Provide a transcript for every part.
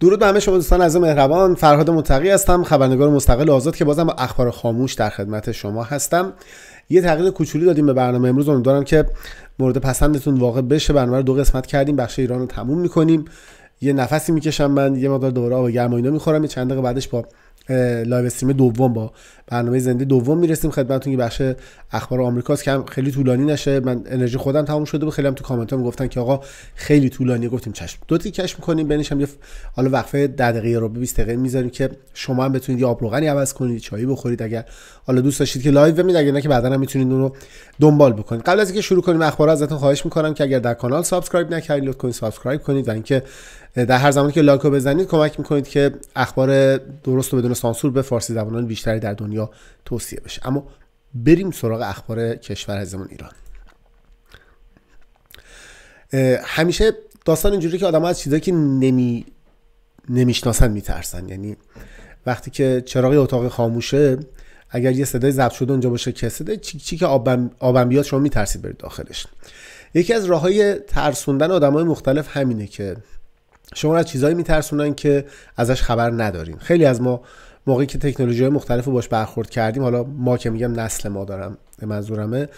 درود به همه شما دوستان عزیز مهربان فرهاد متقی هستم خبرنگار مستقل آزاد که بازم با اخبار خاموش در خدمت شما هستم یه تغییر کوچولی دادیم به برنامه امروز امیدوارم که مورد پسندتون واقع بشه برنامه رو دو قسمت کردیم بخش ایران رو تموم میکنیم یه نفسی میکشم من یه مقدار دوباره آب گرم و اینا میخورم یه چند دقیقه بعدش با لایو استریم دوم با برنامه زنده دوم میرسیم خدمتتون که بخش اخبار آمریکاست که هم خیلی طولانی نشه من انرژی خودم تموم شده بود خیلی هم تو کامنت ها میگفتن که آقا خیلی طولانی گفتیم چشم دو تیکش میکنیم بنشم یه حالا وقفه 10 دقیقه رو 20 دقیقه میذاریم که شما هم بتونید یه آب روغنی عوض کنید چایی بخورید اگر حالا دوست داشتید که لایو ببینید اگر نه که بعدا هم میتونید اون رو دنبال بکنید قبل از اینکه شروع کنیم اخبار ازتون خواهش میکنم که اگر در کانال سابسکرایب نکردید لطفا سابسکرایب کنید و اینکه در هر زمانی که لایک بزنید کمک میکنید که اخبار درست و بدون سانسور به فارسی زبانان بیشتری در دنیا توصیه بشه اما بریم سراغ اخبار کشور هزمون ایران همیشه داستان اینجوری که آدم از چیزایی که نمی نمیشناسن میترسن یعنی وقتی که چراغ اتاق خاموشه اگر یه صدای ضبط شده اونجا باشه که صدای چیک چیک آبم, بیاد شما میترسید برید داخلش یکی از راه ترسوندن آدمای مختلف همینه که شما را از چیزایی میترسونن که ازش خبر نداریم خیلی از ما موقعی که تکنولوژی های مختلف رو باش برخورد کردیم حالا ما که میگم نسل ما دارم منظورمه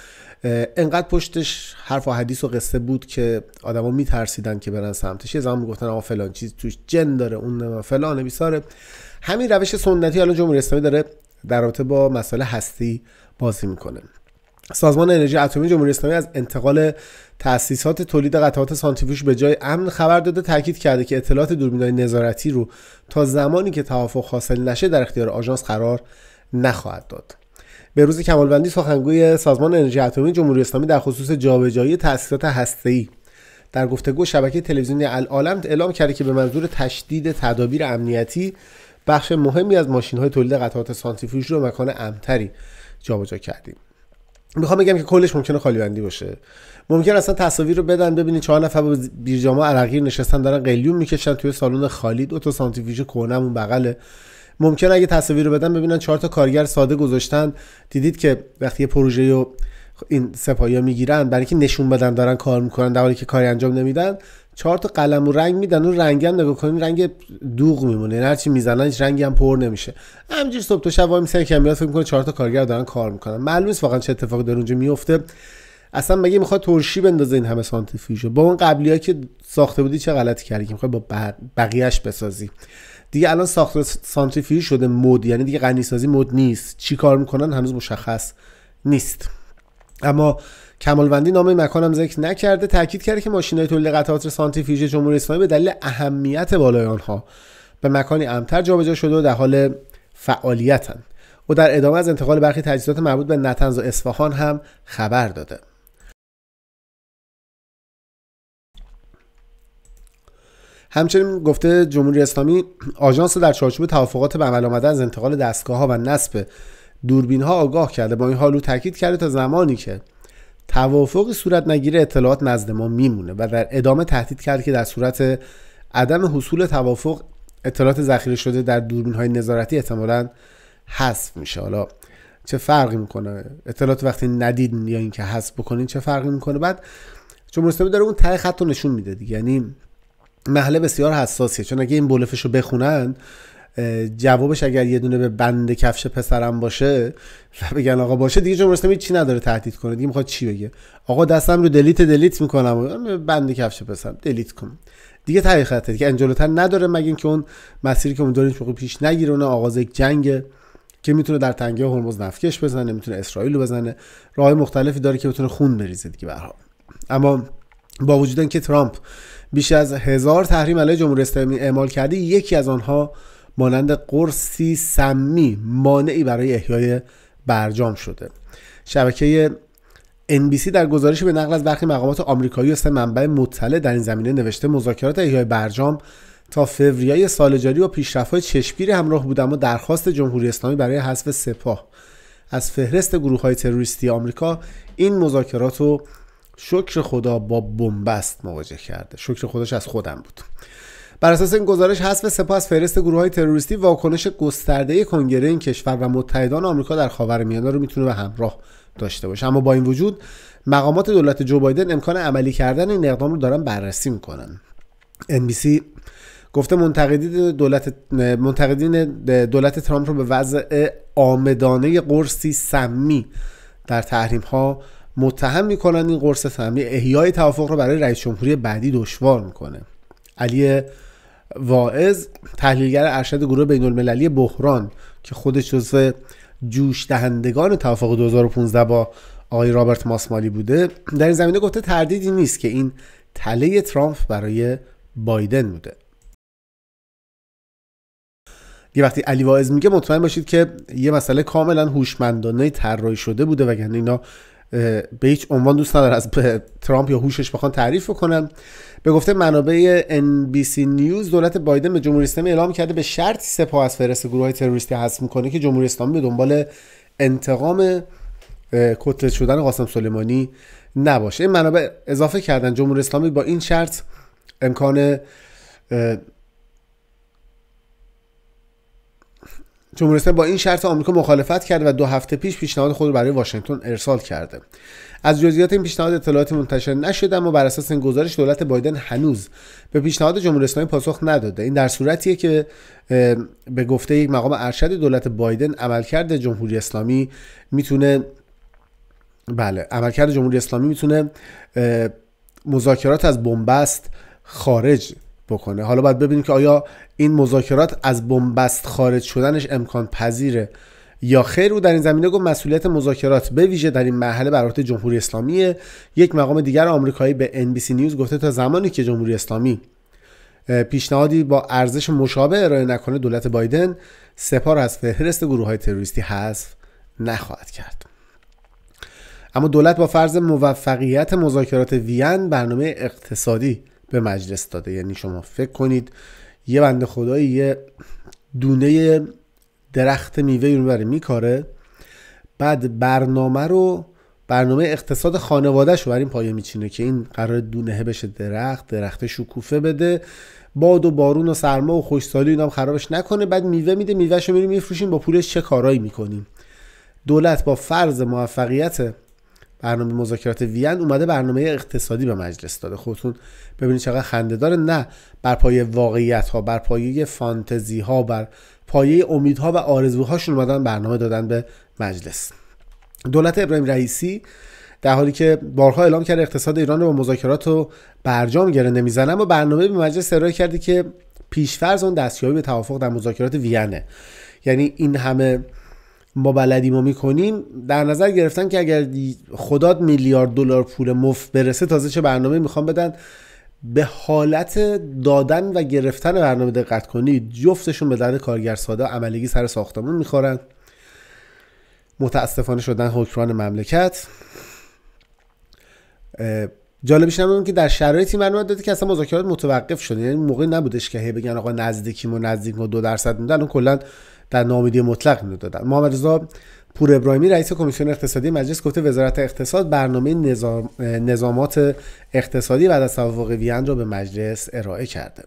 انقدر پشتش حرف و حدیث و قصه بود که آدما میترسیدن که برن سمتش یه زمان میگفتن آقا فلان چیز توش جن داره اون فلان بیساره همین روش سنتی الان جمهوری اسلامی داره در رابطه با مسئله هستی بازی میکنه سازمان انرژی اتمی جمهوری اسلامی از انتقال تأسیسات تولید قطعات سانتریفیوژ به جای امن خبر داده تاکید کرده که اطلاعات دوربینای نظارتی رو تا زمانی که توافق حاصل نشه در اختیار آژانس قرار نخواهد داد به روز کمالبندی سخنگوی سازمان انرژی اتمی جمهوری اسلامی در خصوص جابجایی تأسیسات هسته‌ای در گفتگو شبکه تلویزیونی العالم اعلام کرده که به منظور تشدید تدابیر امنیتی بخش مهمی از های تولید قطعات سانتریفیوژ رو مکان امتری جابجا کردیم میخوام بگم که کلش ممکنه خالی باشه ممکن اصلا تصاویر رو بدن ببینید چهار نفر با بیرجاما عرقی نشستن دارن قلیون میکشن توی سالن خالی دو تا سانتریفیوژ کهنمون بغله ممکن اگه تصاویر رو بدن ببینن چهار تا کارگر ساده گذاشتن دیدید که وقتی یه پروژه رو این سپاهیا میگیرن برای اینکه نشون بدن دارن کار میکنن در حالی که کاری انجام نمیدن چهار تا قلم و رنگ میدن اون رنگی هم نگاه کنین رنگ دوغ میمونه یعنی هر چی میزنن هیچ رنگی هم پر نمیشه همینجوری صبح تا شب وای میسن کمیات فکر میکنه چهار تا کارگر دارن کار میکنن معلوم واقعا چه اتفاقی داره اونجا میفته اصلا مگه میخواد ترشی بندازه این همه سانتریفیوژ با اون قبلی که ساخته بودی چه غلطی کردی که با بقیهش بسازی دیگه الان ساخت سانتریفیوژ شده مد یعنی دیگه غنی سازی مد نیست چی کار میکنن هنوز مشخص نیست اما کمالوندی نام مکانم ذکر نکرده تاکید کرده که ماشین های تولید قطعات سانتریفیوژ جمهوری اسلامی به دلیل اهمیت بالای آنها به مکانی امتر جابجا شده و در حال فعالیتن. او در ادامه از انتقال برخی تجهیزات مربوط به نتنز و اصفهان هم خبر داده همچنین گفته جمهوری اسلامی آژانس در چارچوب توافقات به عمل آمده از انتقال دستگاه ها و نصب دوربین ها آگاه کرده با این حال او تاکید کرده تا زمانی که توافقی صورت نگیره اطلاعات نزد ما میمونه و در ادامه تهدید کرد که در صورت عدم حصول توافق اطلاعات ذخیره شده در دوربین های نظارتی احتمالا حذف میشه حالا چه فرقی میکنه اطلاعات وقتی ندید یا اینکه حذف بکنین چه فرقی میکنه بعد چون داره اون ته خط نشون میده دیگه یعنی محله بسیار حساسیه چون اگه این بولفش رو بخونن جوابش اگر یه دونه به بند کفش پسرم باشه و بگن آقا باشه دیگه جمهوری اسلامی چی نداره تهدید کنه دیگه میخواد چی بگه آقا دستم رو دلیت دلیت میکنم بند کفش پسرم دلیت کن دیگه تهی خطه دیگه انجلوتر نداره مگه اینکه اون مسیری که اون داره شوقی پیش نگیرونه آغاز یک جنگ که میتونه در تنگه هرمز نفکش بزنه میتونه اسرائیل رو بزنه راه مختلفی داره که بتونه خون بریزه دیگه برها اما با وجود اینکه ترامپ بیش از هزار تحریم علیه جمهوری اسلامی اعمال کرده یکی از آنها مانند قرصی سمی مانعی برای احیای برجام شده شبکه NBC در گزارشی به نقل از برخی مقامات آمریکایی سه منبع مطلع در این زمینه نوشته مذاکرات احیای برجام تا فوریه سال جاری با پیشرفت‌های چشمگیری همراه بود اما درخواست جمهوری اسلامی برای حذف سپاه از فهرست گروه های تروریستی آمریکا این مذاکرات رو شکر خدا با بنبست مواجه کرده شکر خودش از خودم بود بر اساس این گزارش حذف سپاس از فهرست گروه های تروریستی واکنش گسترده کنگره این کشور و متحدان آمریکا در خاورمیانه رو میتونه به همراه داشته باشه اما با این وجود مقامات دولت جو بایدن امکان عملی کردن این اقدام رو دارن بررسی میکنن NBC گفته منتقدین دولت منتقدین دولت ترامپ رو به وضع آمدانه قرصی سمی در تحریم ها متهم میکنن این قرص سمی احیای توافق رو برای رئیس جمهوری بعدی دشوار میکنه علی واعظ تحلیلگر ارشد گروه بین المللی بحران که خودش جزو جوش دهندگان توافق 2015 با آقای رابرت ماسمالی بوده در این زمینه گفته تردیدی نیست که این تله ترامپ برای بایدن بوده یه وقتی علی واعظ میگه مطمئن باشید که یه مسئله کاملا هوشمندانه طراحی شده بوده وگرنه اینا به هیچ عنوان دوست نداره از ترامپ یا هوشش بخوان تعریف کنم به گفته منابع NBC نیوز دولت بایدن به جمهوری اسلامی اعلام کرده به شرط سپاه از فهرست گروه های تروریستی حذف میکنه که جمهوری اسلامی به دنبال انتقام کتلت شدن قاسم سلیمانی نباشه این منابع اضافه کردن جمهوری اسلامی با این شرط امکان جمهوریستان با این شرط آمریکا مخالفت کرد و دو هفته پیش پیشنهاد خود برای واشنگتن ارسال کرده از جزئیات این پیشنهاد اطلاعاتی منتشر نشده اما بر اساس این گزارش دولت بایدن هنوز به پیشنهاد جمهوری اسلامی پاسخ نداده این در صورتیه که به گفته یک مقام ارشد دولت بایدن عملکرد جمهوری اسلامی میتونه بله عملکرد جمهوری اسلامی میتونه مذاکرات از بنبست خارج بکنه حالا باید ببینیم که آیا این مذاکرات از بنبست خارج شدنش امکان پذیره یا خیر او در این زمینه گفت مسئولیت مذاکرات به ویژه در این مرحله بر عهده جمهوری اسلامیه یک مقام دیگر آمریکایی به NBC نیوز گفته تا زمانی که جمهوری اسلامی پیشنهادی با ارزش مشابه ارائه نکنه دولت بایدن سپار از فهرست گروه های تروریستی حذف نخواهد کرد اما دولت با فرض موفقیت مذاکرات وین برنامه اقتصادی به مجلس داده یعنی شما فکر کنید یه بنده خدایی یه دونه درخت میوه رو بره میکاره بعد برنامه رو برنامه اقتصاد خانوادهش رو بر این پایه میچینه که این قرار دونه بشه درخت درخت شکوفه بده باد و بارون و سرما و خوشسالی اینا هم خرابش نکنه بعد میوه میده میوهش رو میریم میفروشیم با پولش چه کارایی میکنیم دولت با فرض موفقیت برنامه مذاکرات وین اومده برنامه اقتصادی به مجلس داده خودتون ببینید چقدر خنده داره نه بر پایه واقعیت ها بر پایه فانتزی ها بر پایه امیدها و آرزوهاشون اومدن برنامه دادن به مجلس دولت ابراهیم رئیسی در حالی که بارها اعلام کرد اقتصاد ایران رو با مذاکرات و برجام گره نمیزنه اما برنامه به مجلس ارائه کرده که پیشفرز اون دستیابی به توافق در مذاکرات وینه یعنی این همه ما بلدیم و میکنیم در نظر گرفتن که اگر خداد میلیارد دلار پول مفت برسه تازه چه برنامه میخوام بدن به حالت دادن و گرفتن برنامه دقت کنید جفتشون به درد کارگر ساده عملگی سر ساختمون میخورن متاسفانه شدن حکران مملکت جالبش نمیدونم که در شرایطی برنامه داده که اصلا مذاکرات متوقف شده یعنی موقعی نبودش که بگن آقا نزدیکی و نزدیک ما دو درصد میده الان کلا در نامیدی مطلق اینو دادن محمد رضا پور ابراهیمی رئیس کمیسیون اقتصادی مجلس گفته وزارت اقتصاد برنامه نظامات اقتصادی بعد از توافق وین را به مجلس ارائه کرده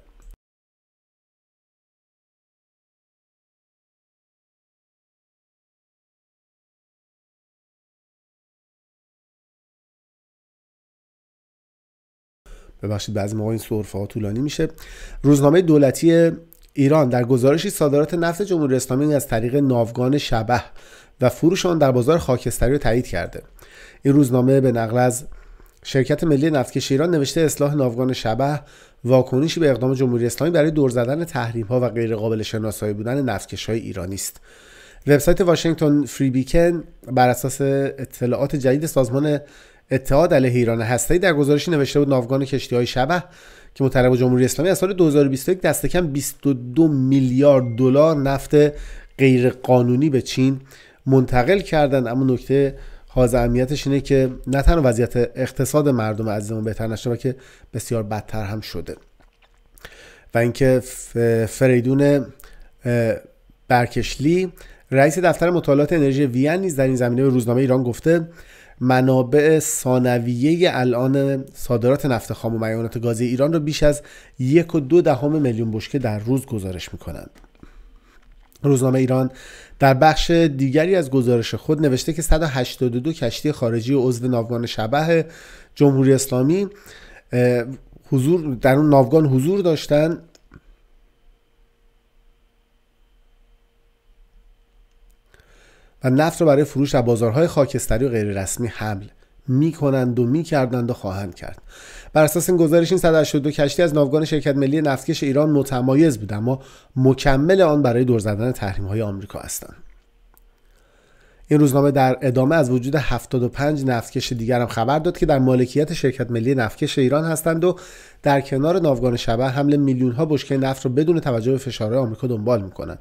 ببخشید بعضی موقع این سرفه ها طولانی میشه روزنامه دولتی ایران در گزارشی صادرات نفت جمهوری اسلامی از طریق ناوگان شبه و فروش آن در بازار خاکستری را تایید کرده این روزنامه به نقل از شرکت ملی نفتکش ایران نوشته اصلاح ناوگان شبه واکنشی به اقدام جمهوری اسلامی برای دور زدن تحریم ها و غیرقابل شناسایی بودن نفتکش های ایرانی است وبسایت واشنگتن فری بیکن بر اساس اطلاعات جدید سازمان اتحاد علیه ایران هسته‌ای در گزارشی نوشته بود ناوگان کشتی های شبه که متعلق جمهوری اسلامی از سال 2021 دست کم 22 میلیارد دلار نفت غیرقانونی به چین منتقل کردن اما نکته حاز اینه که نه تنها وضعیت اقتصاد مردم عزیزمون بهتر نشده بلکه بسیار بدتر هم شده و اینکه فریدون برکشلی رئیس دفتر مطالعات انرژی وین نیز در این زمینه به روزنامه ایران گفته منابع ثانویه الان صادرات نفت خام و میانات گازی ایران را بیش از یک و دو دهم میلیون بشکه در روز گزارش میکنند روزنامه ایران در بخش دیگری از گزارش خود نوشته که 182 کشتی خارجی و عضو ناوگان شبه جمهوری اسلامی حضور در اون ناوگان حضور داشتند و نفت رو برای فروش در بازارهای خاکستری و غیررسمی حمل میکنند و میکردند و خواهند کرد بر اساس این گزارش این 182 کشتی از ناوگان شرکت ملی نفتکش ایران متمایز بود اما مکمل آن برای دور زدن تحریم های آمریکا هستند این روزنامه در ادامه از وجود 75 نفتکش دیگر هم خبر داد که در مالکیت شرکت ملی نفتکش ایران هستند و در کنار ناوگان شبه حمل میلیون ها بشکه نفت را بدون توجه به فشارهای آمریکا دنبال میکنند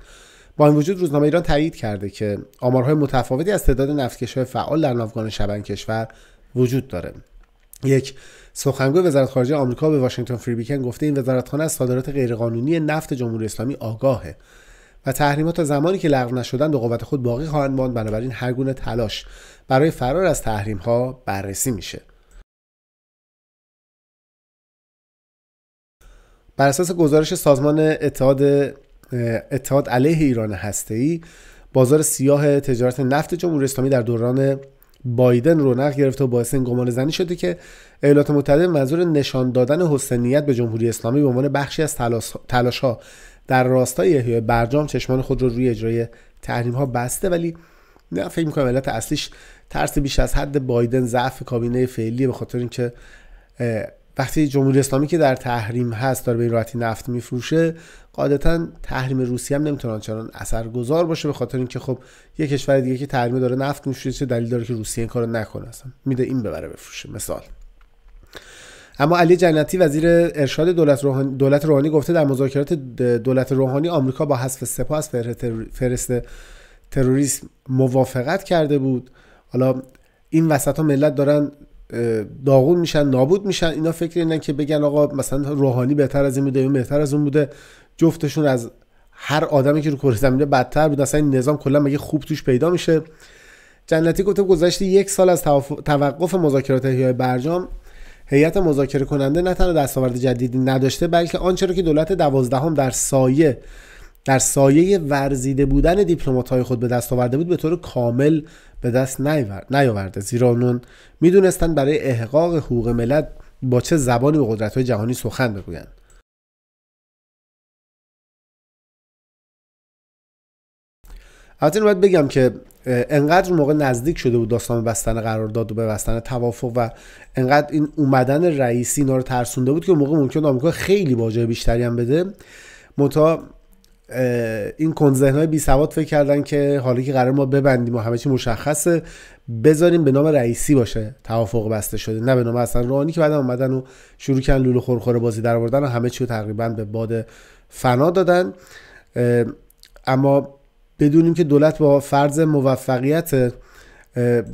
با این وجود روزنامه ایران تایید کرده که آمارهای متفاوتی از تعداد نفتکش‌های فعال در ناوگان شبن کشور وجود داره یک سخنگوی وزارت خارجه آمریکا به واشنگتن فری بیکن گفته این وزارتخانه از صادرات غیرقانونی نفت جمهوری اسلامی آگاهه و تحریمات تا زمانی که لغو نشدن به قوت خود باقی خواهند ماند بنابراین هر گونه تلاش برای فرار از تحریم ها بررسی میشه بر اساس گزارش سازمان اتحاد اتحاد علیه ایران ای بازار سیاه تجارت نفت جمهوری اسلامی در دوران بایدن رونق گرفته و باعث این گمان زنی شده که ایالات متحده منظور نشان دادن حسنیت به جمهوری اسلامی به عنوان بخشی از تلاش ها در راستای احیای برجام چشمان خود رو روی اجرای تحریم ها بسته ولی نه فکر میکنم علت اصلیش ترس بیش از حد بایدن ضعف کابینه فعلی به خاطر اینکه وقتی جمهوری اسلامی که در تحریم هست داره به این راحتی نفت میفروشه قاعدتا تحریم روسیه هم نمیتونه آنچنان اثرگذار باشه به خاطر اینکه خب یه کشور دیگه که تحریم داره نفت میشه چه دلیل داره که روسیه این کارو نکنه اصلا میده این ببره بفروشه مثال اما علی جنتی وزیر ارشاد دولت روحانی, دولت روحانی گفته در مذاکرات دولت روحانی آمریکا با حذف سپاه از فرست تروریسم موافقت کرده بود حالا این وسط ها ملت دارن داغون میشن نابود میشن اینا فکر اینن که بگن آقا مثلا روحانی بهتر از این بوده بهتر از اون بوده جفتشون از هر آدمی که رو کره زمینه بدتر بود اصلا این نظام کلا مگه خوب توش پیدا میشه جنتی گفته گذشته یک سال از توقف مذاکرات احیای برجام هیئت مذاکره کننده نه تنها دستاورد جدیدی نداشته بلکه آنچه را که دولت دوازدهم در سایه در سایه ورزیده بودن های خود به دست آورده بود به طور کامل به دست نیاورده زیرا نون میدونستند برای احقاق حقوق ملت با چه زبانی به قدرت‌های جهانی سخن بگویند حتی باید بگم که انقدر موقع نزدیک شده بود داستان بستن قرارداد و بستن توافق و انقدر این اومدن رئیسی اینا رو ترسونده بود که موقع ممکن آمریکا خیلی باجه بیشتری هم بده متا این کنزهن های بی سواد فکر کردن که حالا که قرار ما ببندیم و همه چی مشخصه بذاریم به نام رئیسی باشه توافق بسته شده نه به نام اصلا روانی که بعد اومدن و شروع کردن لولو خورخور بازی در آوردن و همه چی رو تقریبا به باد فنا دادن اما بدونیم که دولت با فرض موفقیت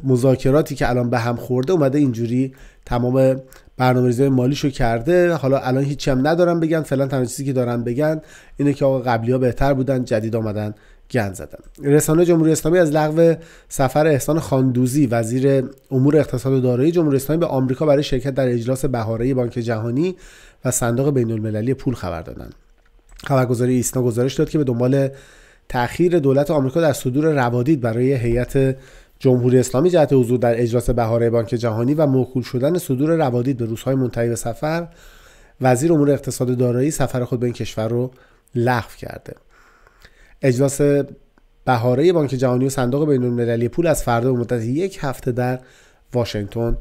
مذاکراتی که الان به هم خورده اومده اینجوری تمام برنامه‌ریزی مالیشو کرده حالا الان هیچ هم ندارن بگن فعلا تنها چیزی که دارن بگن اینه که آقا قبلی ها بهتر بودن جدید آمدن گند زدن رسانه جمهوری اسلامی از لغو سفر احسان خاندوزی وزیر امور اقتصاد و دارایی جمهوری اسلامی به آمریکا برای شرکت در اجلاس بهاره‌ای بانک جهانی و صندوق بین‌المللی پول خبر دادن. خبرگزاری ایسنا گزارش داد که به دنبال تأخیر دولت آمریکا در صدور روادید برای هیئت جمهوری اسلامی جهت حضور در اجلاس بهاره بانک جهانی و موکول شدن صدور روادید به روزهای منتهی به سفر وزیر امور اقتصاد دارایی سفر خود به این کشور رو لغو کرده اجلاس بهاره بانک جهانی و صندوق بین پول از فردا به مدت یک هفته در واشنگتن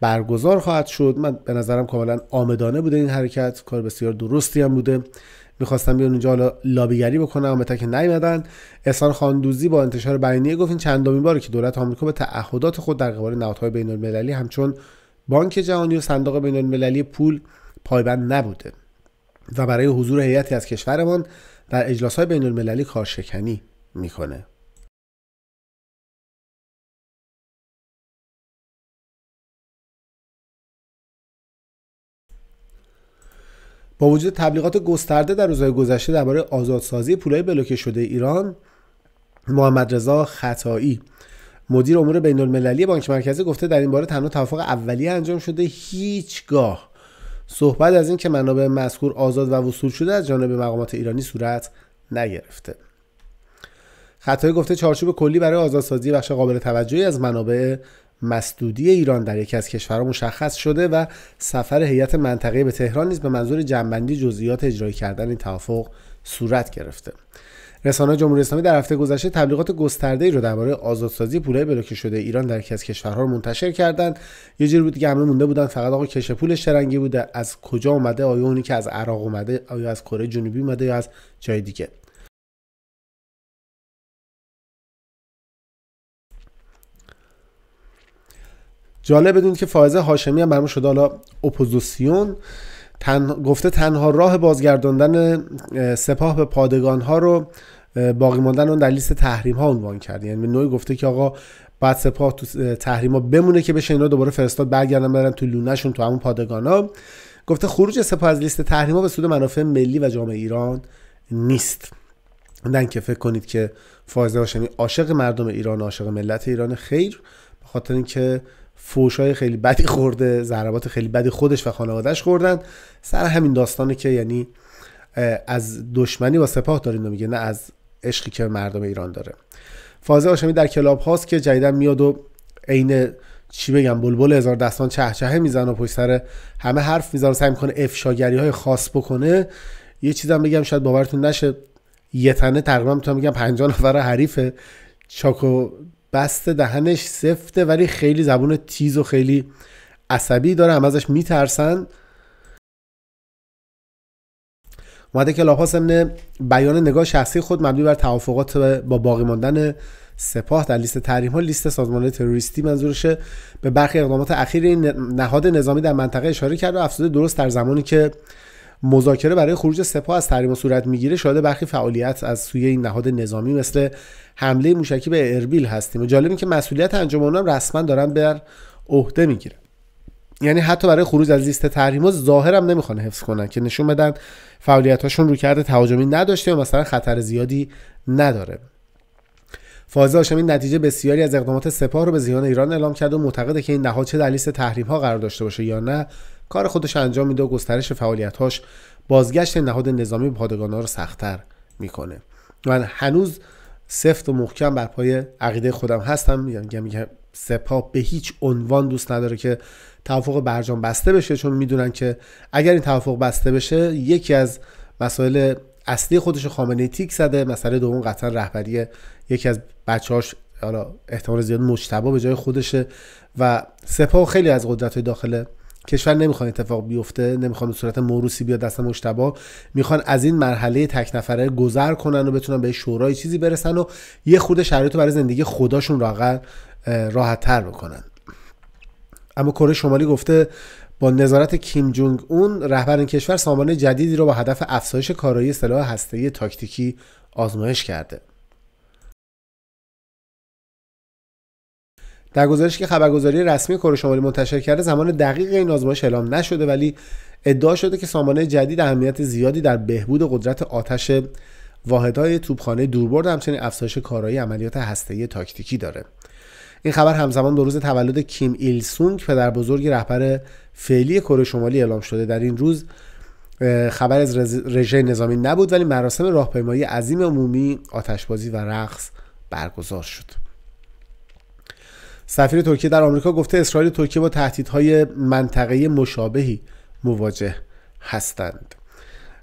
برگزار خواهد شد من به نظرم کاملا آمدانه بوده این حرکت کار بسیار درستی هم بوده میخواستم بیان اونجا لابیگری بکنم اما تا که نیومدن احسان خاندوزی با انتشار بیانیه گفت این چندمین باره که دولت آمریکا به تعهدات خود در قبال نهادهای بین همچون بانک جهانی و صندوق بین پول پایبند نبوده و برای حضور هیئتی از کشورمان در اجلاسهای بین المللی کارشکنی میکنه با وجود تبلیغات گسترده در روزهای گذشته درباره آزادسازی پولهای بلوکه شده ایران محمد رضا خطایی مدیر امور بین المللی بانک مرکزی گفته در این باره تنها توافق اولیه انجام شده هیچگاه صحبت از اینکه منابع مذکور آزاد و وصول شده از جانب مقامات ایرانی صورت نگرفته خطایی گفته چارچوب کلی برای آزادسازی بخش قابل توجهی از منابع مسدودی ایران در یکی از کشورها مشخص شده و سفر هیئت منطقه به تهران نیز به منظور جنبندی جزئیات اجرایی کردن این توافق صورت گرفته رسانه جمهوری اسلامی در هفته گذشته تبلیغات گسترده ای رو درباره آزادسازی پولهای بلوکه شده ایران در یکی از کشورها رو منتشر کردند یه جوری بود که همه مونده بودن فقط آقا کش پول شرنگی بوده از کجا اومده آیا اونی که از عراق اومده آیا از کره جنوبی اومده یا از جای دیگه جالب بدون که فائزه هاشمی هم برمون شده حالا اپوزیسیون گفته تنها راه بازگرداندن سپاه به پادگان ها رو باقی ماندن اون در لیست تحریم ها عنوان کرد یعنی نوعی گفته که آقا بعد سپاه تو تحریم ها بمونه که بشه اینا دوباره فرستاد برگردن برن تو لونهشون تو همون پادگان ها گفته خروج سپاه از لیست تحریم ها به سود منافع ملی و جامعه ایران نیست نه که فکر کنید که فائزه هاشمی عاشق مردم ایران عاشق ملت ایران خیر به خاطر اینکه فوشای خیلی بدی خورده ضربات خیلی بدی خودش و خانوادش خوردن سر همین داستانی که یعنی از دشمنی با سپاه داریم میگه نه از عشقی که مردم ایران داره فازه آشمی در کلاب هاست که جدیدن میاد و عین چی بگم بلبل هزار دستان چهچهه میزنه و پشت سر همه حرف میزن و سعی میکنه افشاگری های خاص بکنه یه چیزم بگم شاید باورتون نشه یه تنه تقریبا میتونم بگم 50 نفر حریفه چاکو بست دهنش سفته ولی خیلی زبون تیز و خیلی عصبی داره هم ازش میترسن اومده که لاپاس بیان نگاه شخصی خود مبنی بر توافقات با باقی ماندن سپاه در لیست تحریم ها لیست سازمان تروریستی منظورشه به برخی اقدامات اخیر این نهاد نظامی در منطقه اشاره کرد و افزوده درست در زمانی که مذاکره برای خروج سپاه از تحریم صورت میگیره شاهد برخی فعالیت از سوی این نهاد نظامی مثل حمله موشکی به اربیل هستیم و جالب که مسئولیت انجام اونم رسما دارن بر عهده میگیره یعنی حتی برای خروج از لیست تحریم‌ها ظاهرم نمیخوان حفظ کنن که نشون بدن فعالیت‌هاشون رو کرده تهاجمی نداشته و مثلا خطر زیادی نداره فاضل این نتیجه بسیاری از اقدامات سپاه رو به زیان ایران اعلام کرد و معتقده که این نهاد چه در لیست تحریم‌ها قرار داشته باشه یا نه کار خودش انجام میده و گسترش فعالیتهاش بازگشت نهاد نظامی به پادگانها رو سختتر میکنه من هنوز سفت و محکم بر پای عقیده خودم هستم یعنی میگم سپاه به هیچ عنوان دوست نداره که توافق برجام بسته بشه چون میدونن که اگر این توافق بسته بشه یکی از مسائل اصلی خودش خامنه تیک زده مسئله دوم قطعا رهبری یکی از بچه‌هاش حالا احتمال زیاد مجتبا به جای خودشه و سپاه خیلی از قدرت داخل کشور نمیخوان اتفاق بیفته نمیخوان به صورت موروسی بیاد دست مشتبا میخوان از این مرحله تک نفره گذر کنن و بتونن به شورای چیزی برسن و یه خود شرایط برای زندگی خداشون را راحت تر بکنن اما کره شمالی گفته با نظارت کیم جونگ اون رهبر این کشور سامانه جدیدی رو با هدف افزایش کارایی سلاح هسته‌ای تاکتیکی آزمایش کرده در گزارش که خبرگزاری رسمی کره شمالی منتشر کرده زمان دقیق این آزمایش اعلام نشده ولی ادعا شده که سامانه جدید اهمیت زیادی در بهبود قدرت آتش واحدهای توپخانه دوربرد همچنین افزایش کارایی عملیات هسته‌ای تاکتیکی داره این خبر همزمان با روز تولد کیم ایل سونگ پدر بزرگ رهبر فعلی کره شمالی اعلام شده در این روز خبر از رژه نظامی نبود ولی مراسم راهپیمایی عظیم عمومی آتشبازی و رقص برگزار شد سفیر ترکیه در آمریکا گفته اسرائیل و ترکیه با تهدیدهای منطقه مشابهی مواجه هستند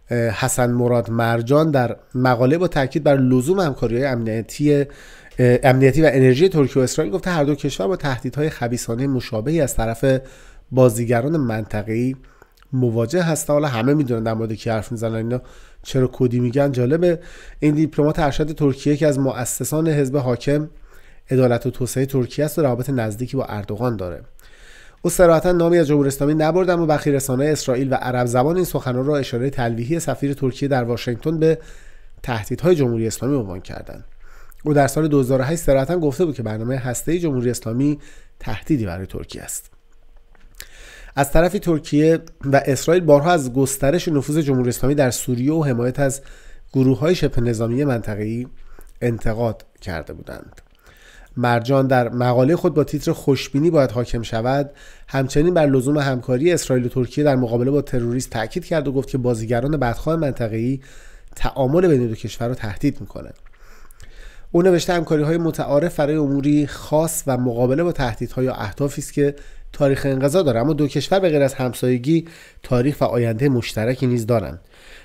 حسن مراد مرجان در مقاله با تاکید بر لزوم همکاری امنیتی امنیتی و انرژی ترکیه و اسرائیل گفته هر دو کشور با تهدیدهای خبیسانه مشابهی از طرف بازیگران منطقه‌ای مواجه هستند حالا همه میدونن در مورد کی حرف میزنن اینا چرا کدی میگن جالبه این دیپلمات ارشد ترکیه که از مؤسسان حزب حاکم عدالت و توسعه ترکیه است و روابط نزدیکی با اردوغان داره او صراحتا نامی از جمهوری اسلامی نبرد و برخی رسانه اسرائیل و عرب زبان این سخنان را اشاره تلویحی سفیر ترکیه در واشنگتن به تهدیدهای جمهوری اسلامی عنوان کردند او در سال 2008 صراحتا گفته بود که برنامه هسته جمهوری اسلامی تهدیدی برای ترکیه است از طرفی ترکیه و اسرائیل بارها از گسترش نفوذ جمهوری اسلامی در سوریه و حمایت از گروه های شبه نظامی منطقه‌ای انتقاد کرده بودند مرجان در مقاله خود با تیتر خوشبینی باید حاکم شود همچنین بر لزوم همکاری اسرائیل و ترکیه در مقابله با تروریست تاکید کرد و گفت که بازیگران بدخواه منطقه‌ای تعامل بین دو کشور را تهدید میکنند او نوشته همکاری های متعارف برای اموری خاص و مقابله با تهدیدها یا اهدافی است که تاریخ انقضا داره اما دو کشور به غیر از همسایگی تاریخ و آینده مشترکی نیز دارند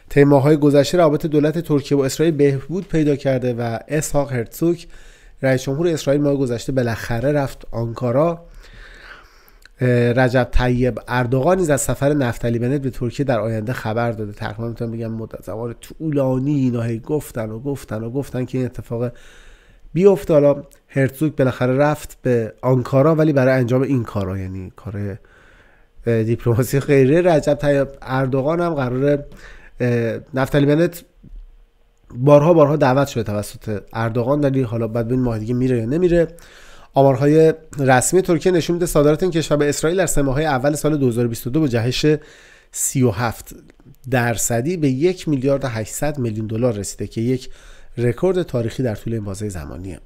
طی گذشته روابط دولت ترکیه با اسرائیل بهبود پیدا کرده و اسحاق هرتسوک رئیس جمهور اسرائیل ماه گذشته بالاخره رفت آنکارا رجب طیب اردوغان از سفر نفتلی بنت به ترکیه در آینده خبر داده تقریبا میتونم بگم مدت زمان طولانی اینا هی گفتن و گفتن و گفتن که این اتفاق بیفته حالا هرتزوگ بالاخره رفت به آنکارا ولی برای انجام این کارا یعنی کار دیپلماسی غیره رجب طیب اردوغان هم قرار نفتالی بنت بارها بارها دعوت شده توسط اردوغان ولی حالا بعد ببین ماه دیگه میره یا نمیره آمارهای رسمی ترکیه نشون میده صادرات این کشور به اسرائیل در سه ماه اول سال 2022 به جهش 37 درصدی به یک میلیارد 800 میلیون دلار رسیده که یک رکورد تاریخی در طول این بازه زمانیه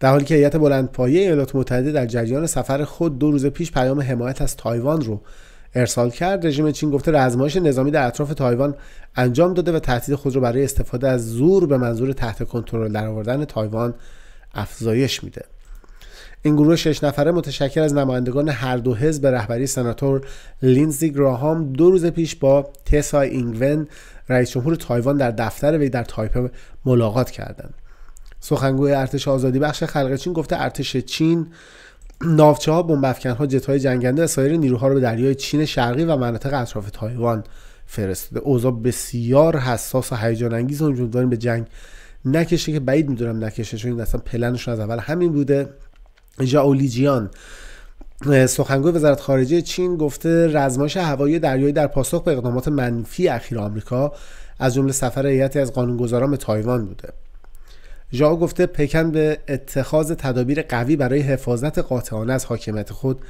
در حالی که هیئت بلندپایه ایالات متحده در جریان سفر خود دو روز پیش پیام حمایت از تایوان رو ارسال کرد رژیم چین گفته رزمایش نظامی در اطراف تایوان انجام داده و تهدید خود را برای استفاده از زور به منظور تحت کنترل درآوردن تایوان افزایش میده این گروه شش نفره متشکل از نمایندگان هر دو حزب به رهبری سناتور لینزی گراهام دو روز پیش با تسای اینگون رئیس جمهور تایوان در دفتر وی در تایپه ملاقات کردند سخنگوی ارتش آزادی بخش خلق چین گفته ارتش چین ناوچه ها بمبافکن ها جت های جنگنده و سایر نیروها رو به دریای چین شرقی و مناطق اطراف تایوان فرستاده اوضاع بسیار حساس و هیجان انگیز داریم به جنگ نکشه که بعید میدونم نکشه چون این اصلا پلنشون از اول همین بوده جیان، سخنگوی وزارت خارجه چین گفته رزمایش هوایی دریایی در پاسخ به اقدامات منفی اخیر آمریکا از جمله سفر هیئتی از قانونگذاران به تایوان بوده ژائو گفته پکن به اتخاذ تدابیر قوی برای حفاظت قاطعانه از حاکمیت خود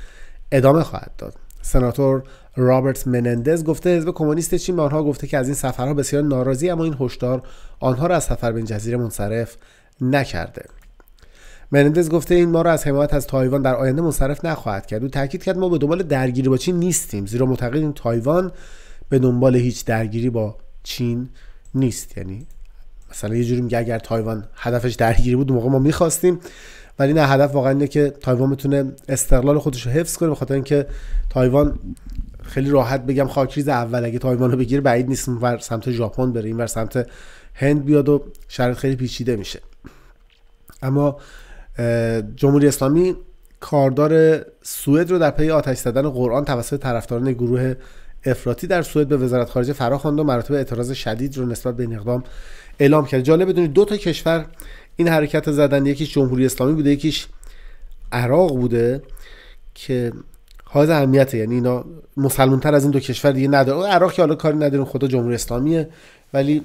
ادامه خواهد داد سناتور رابرت منندز گفته حزب کمونیست چین به آنها گفته که از این سفرها بسیار ناراضی اما این هشدار آنها را از سفر به این جزیره منصرف نکرده منندز گفته این ما را از حمایت از تایوان در آینده منصرف نخواهد کرد او تاکید کرد ما به دنبال درگیری با چین نیستیم زیرا معتقدیم تایوان به دنبال هیچ درگیری با چین نیست یعنی مثلا یه جوری میگه اگر تایوان هدفش درگیری بود موقع ما میخواستیم ولی نه هدف واقعا اینه که تایوان میتونه استقلال خودش رو حفظ کنه بخاطر اینکه تایوان خیلی راحت بگم خاکریز اول اگه تایوان رو بگیره بعید نیست اونور سمت ژاپن بره اینور سمت هند بیاد و شرط خیلی پیچیده میشه اما جمهوری اسلامی کاردار سوئد رو در پی آتش زدن قرآن توسط طرفداران گروه افراطی در سوئد به وزارت خارجه فرا و مراتب اعتراض شدید رو نسبت به این اقدام اعلام کرد جالب بدونید دو تا کشور این حرکت زدن یکیش جمهوری اسلامی بوده یکیش عراق بوده که حائز اهمیته یعنی اینا تر از این دو کشور دیگه نداره عراق که حالا کاری نداریم خدا جمهوری اسلامیه ولی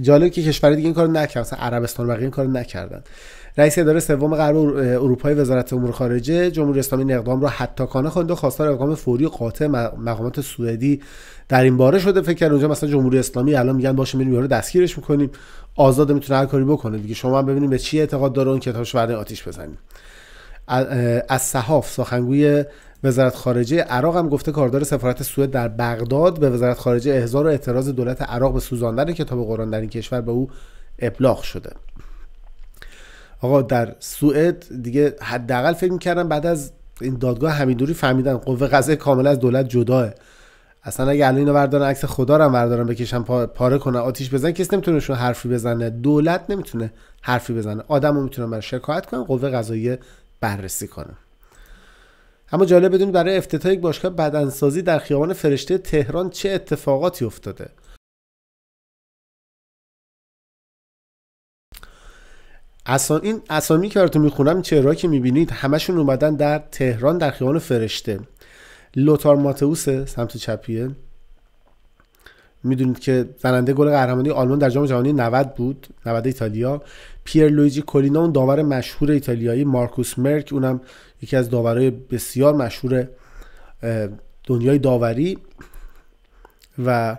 جالب که کشور دیگه این کارو نکرد عربستان بقیه این کارو نکردن رئیس اداره سوم غرب اروپای وزارت امور خارجه جمهوری اسلامی این اقدام را حتی کانه خوند و خواستار اقدام فوری و قاطع مقامات سوئدی در این باره شده فکر کرد اونجا مثلا جمهوری اسلامی الان میگن باشه میریم یارو دستگیرش میکنیم آزاد میتونه هر کاری بکنه دیگه شما هم ببینیم به چی اعتقاد داره اون کتابش ورده آتیش بزنیم از صحاف سخنگوی وزارت خارجه عراق هم گفته کاردار سفارت سوئد در بغداد به وزارت خارجه احضار و اعتراض دولت عراق به سوزاندن کتاب قرآن در این کشور به او ابلاغ شده آقا در سوئد دیگه حداقل فکر میکردم بعد از این دادگاه همیدوری فهمیدن قوه قضاییه کامل از دولت جداه اصلا اگه الان اینو بردارن عکس خدا رو بردارن بکشن پاره کنن آتیش بزن کسی نمیتونه حرفی بزنه دولت نمیتونه حرفی بزنه آدمو میتونه برای شکایت کنن قوه قضاییه بررسی کنه اما جالب بدونید برای افتتاح یک باشگاه بدنسازی در خیابان فرشته تهران چه اتفاقاتی افتاده این اسامی که براتون میخونم چه رایی که میبینید همشون اومدن در تهران در خیابان فرشته لوتار ماتئوس سمت چپیه میدونید که زننده گل قهرمانی آلمان در جام جهانی 90 بود 90 ایتالیا پیر لویجی کولینا اون داور مشهور ایتالیایی مارکوس مرک اونم یکی از داورای بسیار مشهور دنیای داوری و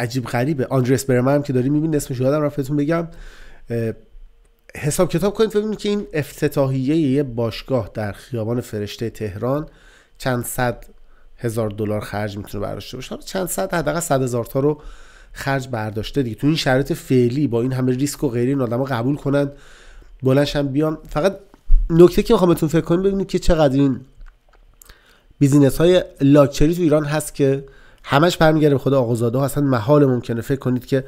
عجیب غریبه آندرس برمن هم که داری میبینید اسمش یادم رفتتون بگم حساب کتاب کنید ببینید که این افتتاحیه یه باشگاه در خیابان فرشته تهران چند صد هزار دلار خرج میتونه برداشته باشه چند صد حداقل صد هزار تا رو خرج برداشته دیگه تو این شرایط فعلی با این همه ریسک و غیری این آدما قبول کنن هم بیان فقط نکته که میخوام بهتون فکر کنید ببینید که چقدر این بیزینس های لاکچری تو ایران هست که همش برمیگرده به خود آقازاده ها اصلا محال ممکنه فکر کنید که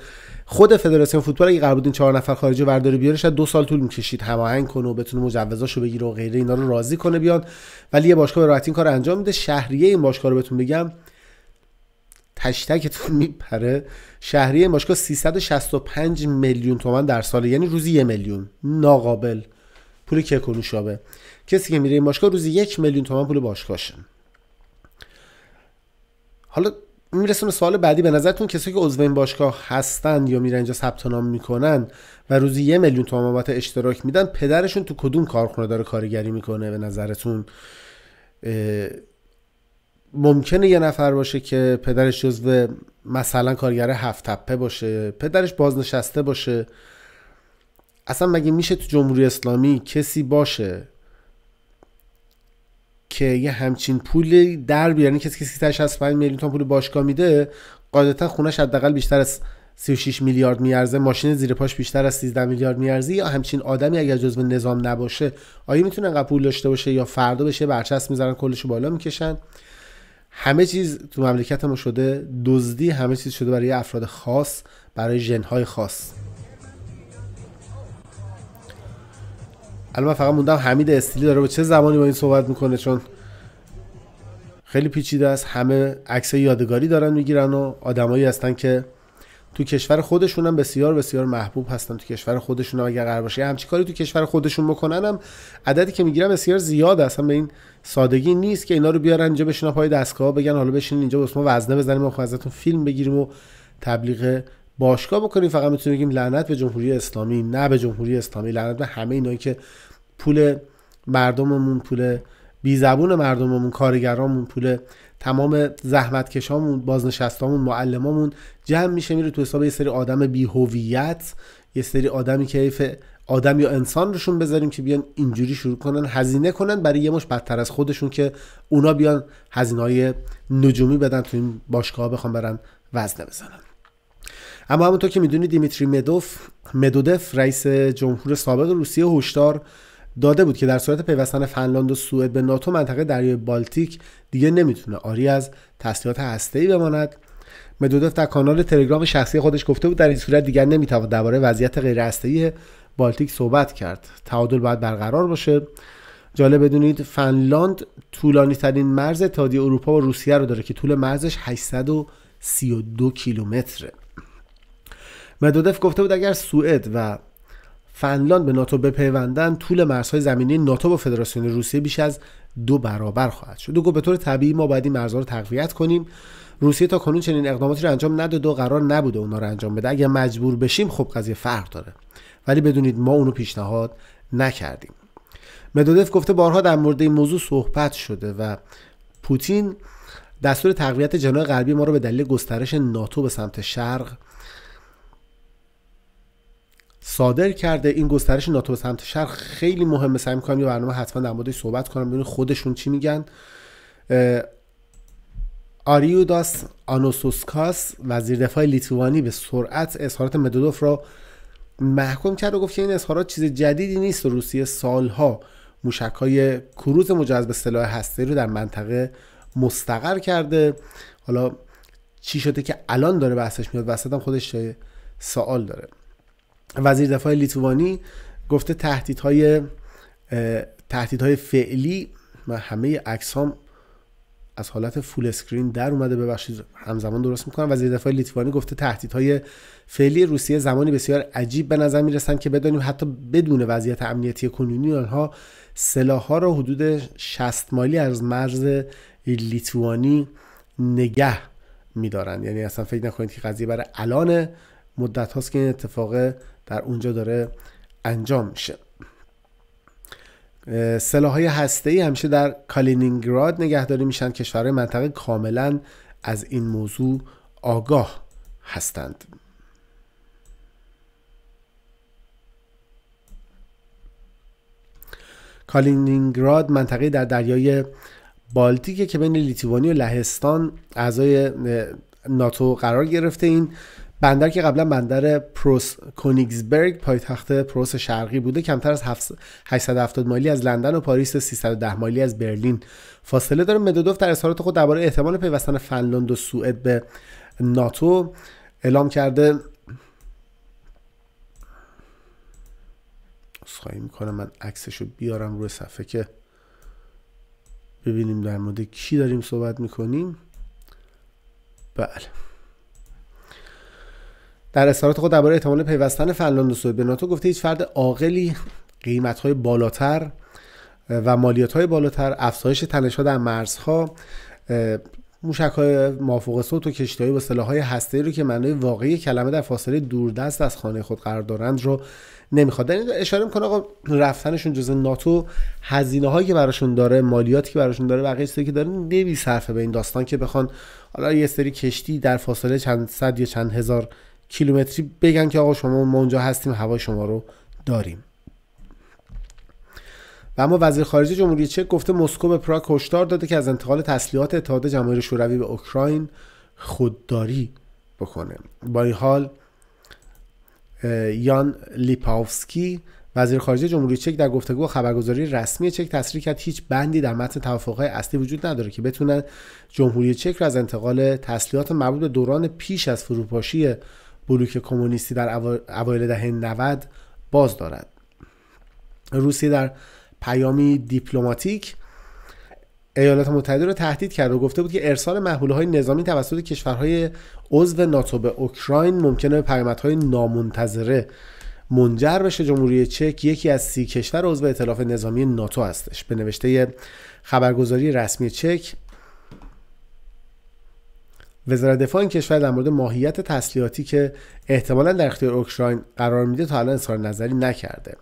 خود فدراسیون فوتبال اگه قرار بود این چهار نفر خارجی ورداره بیاره شاید دو سال طول میکشید هماهنگ کنه و بتونه مجوزاشو بگیره و غیره اینا رو راضی کنه بیان ولی یه باشگاه به راحتی این کار انجام میده شهریه این باشگاه رو بهتون بگم تشتکتون میپره شهریه این باشگاه 365 میلیون تومن در سال یعنی روزی یه میلیون ناقابل پول که کنوشابه کسی که میره این باشگاه روزی یک میلیون تومن پول باشگاهشه حالا میرسیم به سوال بعدی به نظرتون کسی که عضو این باشگاه هستند یا میرن اینجا ثبت نام میکنن و روزی یه میلیون تومان بابت اشتراک میدن پدرشون تو کدوم کارخونه داره کارگری میکنه به نظرتون ممکنه یه نفر باشه که پدرش جزو مثلا کارگر هفت تپه باشه پدرش بازنشسته باشه اصلا مگه میشه تو جمهوری اسلامی کسی باشه که یه همچین پول در بیارن یعنی کسی که 365 میلیون تومن پول باشگاه میده قاعدتا خونش حداقل بیشتر از 36 میلیارد میارزه ماشین زیر پاش بیشتر از 13 میلیارد میارزه یا همچین آدمی اگر جزو نظام نباشه آیا میتونه قبول داشته باشه یا فردا بشه برچسب میذارن کلشو بالا میکشن همه چیز تو مملکت ما شده دزدی همه چیز شده برای افراد خاص برای ژنهای خاص الان من فقط موندم حمید استیلی داره به چه زمانی با این صحبت میکنه چون خیلی پیچیده است همه عکس یادگاری دارن میگیرن و آدمایی هستن که تو کشور خودشون هم بسیار بسیار محبوب هستن تو کشور خودشون هم اگر قرار باشه همچی کاری تو کشور خودشون بکنن هم عددی که میگیرن بسیار زیاد هستن به این سادگی نیست که اینا رو بیارن اینجا بشینن پای دستگاه بگن حالا بشین اینجا بس ما وزنه بزنیم و خب ازتون فیلم بگیریم و تبلیغ باشگاه بکنیم فقط میتونیم بگیم لعنت به جمهوری اسلامی نه به جمهوری اسلامی لعنت به همه اینایی که پول مردممون پول بیزبون مردممون کارگرامون پول تمام زحمتکشامون بازنشستامون معلمامون جمع میشه میره تو حساب یه سری آدم هویت یه سری آدمی که ایف آدم یا انسان روشون بذاریم که بیان اینجوری شروع کنن هزینه کنن برای یه مش بدتر از خودشون که اونا بیان هزینه های نجومی بدن تو این باشگاه بخوام برن وزنه بزنن اما همونطور که میدونید دیمیتری مدوف مدودف رئیس جمهور سابق روسیه هشدار داده بود که در صورت پیوستن فنلاند و سوئد به ناتو منطقه دریای بالتیک دیگه نمیتونه آری از تسلیحات ای بماند مدودف در کانال تلگرام شخصی خودش گفته بود در این صورت دیگر نمیتوان درباره وضعیت ای بالتیک صحبت کرد تعادل باید برقرار باشه جالب بدونید فنلاند طولانی ترین مرز تادی اروپا و روسیه رو داره که طول مرزش 832 کیلومتره مدودف گفته بود اگر سوئد و فنلاند به ناتو بپیوندن طول مرزهای زمینی ناتو با فدراسیون روسیه بیش از دو برابر خواهد شد و گفت به طور طبیعی ما باید این مرزها رو تقویت کنیم روسیه تا کنون چنین اقداماتی رو انجام نداده و قرار نبوده اونا رو انجام بده اگر مجبور بشیم خب قضیه فرق داره ولی بدونید ما اونو پیشنهاد نکردیم مدودف گفته بارها در مورد این موضوع صحبت شده و پوتین دستور تقویت جناح غربی ما رو به دلیل گسترش ناتو به سمت شرق صادر کرده این گسترش ناتو به سمت شرق خیلی مهمه سعی می‌کنم یه برنامه حتما در موردش صحبت کنم ببینید خودشون چی میگن آریوداس آنوسوسکاس وزیر دفاع لیتوانی به سرعت اظهارات مدودوف را محکوم کرد و گفت که این اظهارات چیز جدیدی نیست و روسیه سالها موشک کروز مجاز به سلاح هسته‌ای رو در منطقه مستقر کرده حالا چی شده که الان داره بحثش میاد وسط هم خودش سوال داره وزیر دفاع لیتوانی گفته تهدیدهای تهدیدهای فعلی من همه عکسام از حالت فول اسکرین در اومده ببخشید همزمان درست میکنم وزیر دفاع لیتوانی گفته تهدیدهای فعلی روسیه زمانی بسیار عجیب به نظر میرسند که بدانیم حتی بدون وضعیت امنیتی کنونی آنها سلاحها را حدود 60 مالی از مرز لیتوانی نگه میدارند یعنی اصلا فکر نکنید که قضیه برای الان مدت هاست که این اتفاق در اونجا داره انجام میشه هسته ای همیشه در کالینینگراد نگهداری میشن کشورهای منطقه کاملا از این موضوع آگاه هستند کالینینگراد منطقه در دریای بالتیکه که بین لیتوانی و لهستان اعضای ناتو قرار گرفته این بندر که قبلا بندر پروس کونیگزبرگ پایتخت پروس شرقی بوده کمتر از 870 مایلی از لندن و پاریس و 310 مایلی از برلین فاصله داره مدودوف در اظهارات خود درباره احتمال پیوستن فنلاند و سوئد به ناتو اعلام کرده خواهی میکنم من عکسش رو بیارم روی صفحه که ببینیم در مورد کی داریم صحبت میکنیم بله در اظهارات خود درباره احتمال پیوستن فنلاند و سوئد به ناتو گفته هیچ فرد عاقلی قیمت‌های بالاتر و مالیات‌های بالاتر افزایش تنش‌ها در مرزها موشک های مافوق صوت و کشتی با سلاح های هسته رو که معنای واقعی کلمه در فاصله دوردست از خانه خود قرار دارند رو نمیخواد در اشاره میکنه آقا رفتنشون جز ناتو هزینه هایی که براشون داره مالیاتی که براشون داره بقیه چیزایی که داره نمی صرفه به این داستان که بخوان حالا یه سری کشتی در فاصله چند صد یا چند هزار کیلومتری بگن که آقا شما ما اونجا هستیم هوای شما رو داریم و اما وزیر خارجه جمهوری چک گفته مسکو به پراگ هشدار داده که از انتقال تسلیحات اتحاد جماهیر شوروی به اوکراین خودداری بکنه با این حال یان لیپاوسکی وزیر خارجه جمهوری چک در گفتگو خبرگزاری رسمی چک تصریح کرد هیچ بندی در متن توافقهای اصلی وجود نداره که بتونه جمهوری چک را از انتقال تسلیحات مربوط به دوران پیش از فروپاشی بلوک کمونیستی در اوایل دهه 90 باز دارد روسیه در پیامی دیپلماتیک ایالات متحده را تهدید کرد و گفته بود که ارسال محوله های نظامی توسط کشورهای عضو ناتو به اوکراین ممکن به پیامدهای نامنتظره منجر بشه جمهوری چک یکی از سی کشور عضو ائتلاف نظامی ناتو هستش به نوشته خبرگزاری رسمی چک وزارت دفاع این کشور در مورد ماهیت تسلیحاتی که احتمالا در اختیار اوکراین قرار میده تا الان اظهار نظری نکرده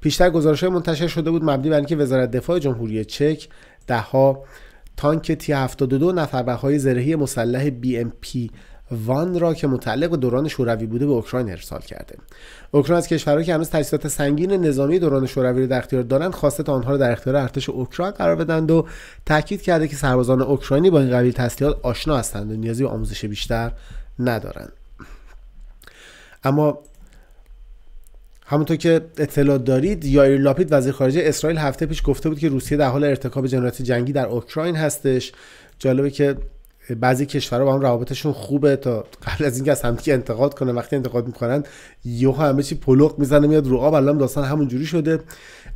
پیشتر گزارش منتشر شده بود مبنی بر اینکه وزارت دفاع جمهوری چک دهها تانک تی 72 نفربرهای زرهی مسلح BMP وان را که متعلق به دوران شوروی بوده به اوکراین ارسال کرده اوکراین از کشورهایی که هنوز تجهیزات سنگین نظامی دوران شوروی را در اختیار دارند تا آنها را در اختیار ارتش اوکراین قرار بدند و تاکید کرده که سربازان اوکراینی با این قبیل تسلیحات آشنا هستند و نیازی به آموزش بیشتر ندارند اما همونطور که اطلاع دارید یایر لاپید وزیر خارجه اسرائیل هفته پیش گفته بود که روسیه در حال ارتکاب جنایت جنگی در اوکراین هستش جالبه که بعضی کشورها با هم روابطشون خوبه تا قبل از اینکه از همدیگه انتقاد کنه وقتی انتقاد میکنن یه همه چی پلوق میزنه میاد رو آب الان داستان همون جوری شده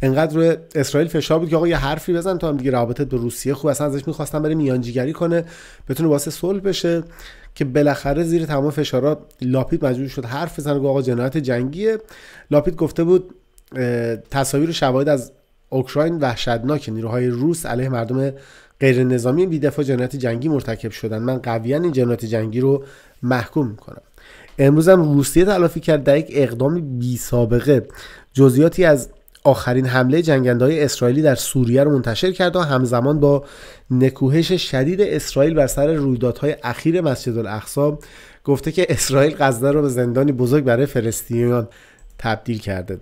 انقدر روی اسرائیل فشار بود که آقا یه حرفی بزن تا هم دیگه رابطت به روسیه خوب اصلا ازش میخواستن بره میانجیگری کنه بتونه واسه صلح بشه که بالاخره زیر تمام فشارات لاپید مجبور شد حرف بزنه آقا جنایت جنگیه لاپید گفته بود تصاویر و از اوکراین وحشتناک نیروهای روس علیه مردم غیر نظامی بیدفاع جنایت جنگی مرتکب شدن من قویا این جنایت جنگی رو محکوم میکنم امروز هم روسیه تلافی کرد در یک اقدام بی سابقه جزئیاتی از آخرین حمله جنگنده های اسرائیلی در سوریه رو منتشر کرد و همزمان با نکوهش شدید اسرائیل بر سر رویدادهای اخیر مسجد الاقصا گفته که اسرائیل غزه رو به زندانی بزرگ برای فلسطینیان تبدیل کرده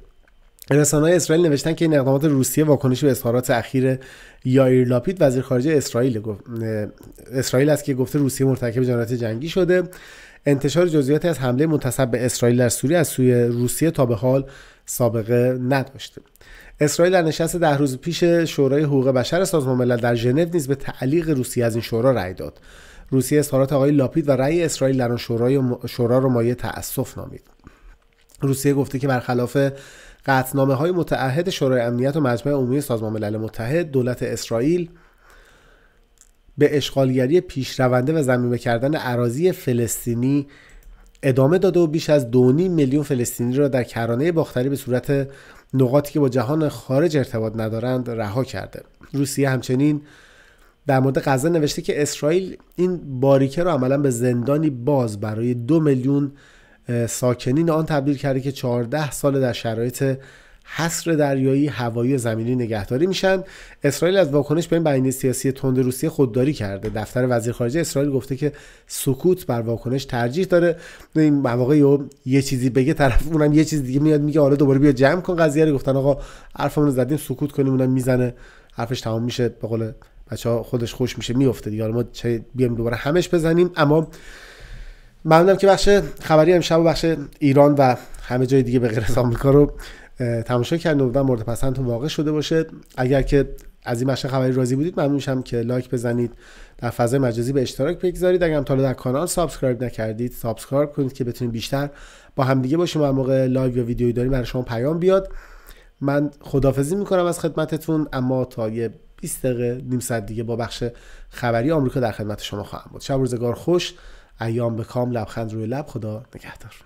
رسانه‌های اسرائیل نوشتن که این اقدامات روسیه واکنش به اظهارات اخیر یایر لاپید وزیر خارجه اسرائیل اسرائیل است که گفته روسیه مرتکب جنایت جنگی شده انتشار جزئیاتی از حمله منتصب به اسرائیل در سوریه از سوی روسیه تا به حال سابقه نداشته اسرائیل در نشست ده روز پیش شورای حقوق بشر سازمان ملل در ژنو نیز به تعلیق روسیه از این شورا رأی داد روسیه اظهارات آقای لاپید و رأی اسرائیل در آن شورا را مایه تأسف نامید روسیه گفته که برخلاف قطنامه های متعهد شورای امنیت و مجمع عمومی سازمان ملل متحد دولت اسرائیل به اشغالگری پیشرونده و زمین کردن عراضی فلسطینی ادامه داده و بیش از 2.5 میلیون فلسطینی را در کرانه باختری به صورت نقاطی که با جهان خارج ارتباط ندارند رها کرده روسیه همچنین در مورد غزه نوشته که اسرائیل این باریکه را عملا به زندانی باز برای دو میلیون ساکنین آن تبدیل کرده که 14 سال در شرایط حصر دریایی هوایی و زمینی نگهداری میشن اسرائیل از واکنش به این بیانیه سیاسی تند روسیه خودداری کرده دفتر وزیر خارجه اسرائیل گفته که سکوت بر واکنش ترجیح داره این مواقع یه چیزی بگه طرف اونم یه چیز دیگه میاد میگه حالا آره دوباره بیا جمع کن قضیه رو گفتن آقا حرفمون رو زدیم سکوت کنیم اونم میزنه حرفش تمام میشه به قول بچه خودش خوش میشه میفته دیگه حالا ما چه بیام دوباره همش بزنیم اما ممنونم که بخش خبری امشب و بخش ایران و همه جای دیگه به غیر از آمریکا رو تماشا کردن و مورد پسندتون واقع شده باشه اگر که از این بخش خبری راضی بودید ممنون میشم که لایک بزنید در فضای مجازی به اشتراک بگذارید اگر هم تا در کانال سابسکرایب نکردید سابسکرایب کنید که بتونید بیشتر با همدیگه باشیم و موقع لایو یا ویدیویی داریم برای شما پیام بیاد من می میکنم از خدمتتون اما تا یه 20 دقیقه نیم ساعت دیگه با بخش خبری آمریکا در خدمت شما خواهم بود شب روزگار خوش ایام به کام لبخند روی لب خدا نگهدار